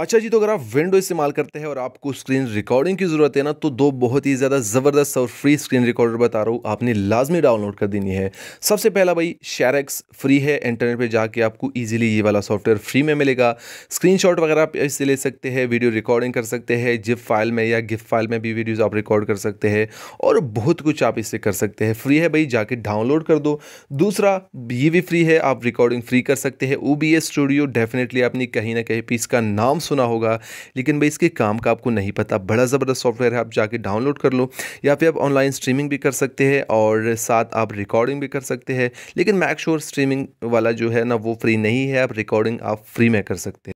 अच्छा जी तो अगर आप विंडो इस्तेमाल करते हैं और आपको स्क्रीन रिकॉर्डिंग की ज़रूरत है ना तो दो बहुत ही ज़्यादा ज़बरदस्त और फ्री स्क्रीन रिकॉर्डर बता रहा हूँ आपने लाजमी डाउनलोड कर देनी है सबसे पहला भाई शेरेक्स फ्री है इंटरनेट पे जाके आपको इजीली ये वाला सॉफ्टवेयर फ्री में मिलेगा स्क्रीन वगैरह आप इससे ले सकते हैं वीडियो रिकॉर्डिंग कर सकते हैं जिप फाइल में या गिफ्ट फाइल में भी वीडियोज़ आप रिकॉर्ड कर सकते हैं और बहुत कुछ आप इससे कर सकते हैं फ्री है भाई जाके डाउनलोड कर दो दूसरा ये भी फ्री है आप रिकॉर्डिंग फ्री कर सकते हैं ओ स्टूडियो डेफिनेटली आपने कहीं ना कहीं इसका नाम सुना होगा लेकिन भाई इसके काम का आपको नहीं पता बड़ा ज़बरदस्त सॉफ्टवेयर है आप जाके डाउनलोड कर लो या फिर आप ऑनलाइन स्ट्रीमिंग भी कर सकते हैं और साथ आप रिकॉर्डिंग भी कर सकते हैं लेकिन मैक श्योर स्ट्रीमिंग वाला जो है ना वो फ्री नहीं है आप रिकॉर्डिंग आप फ्री में कर सकते हैं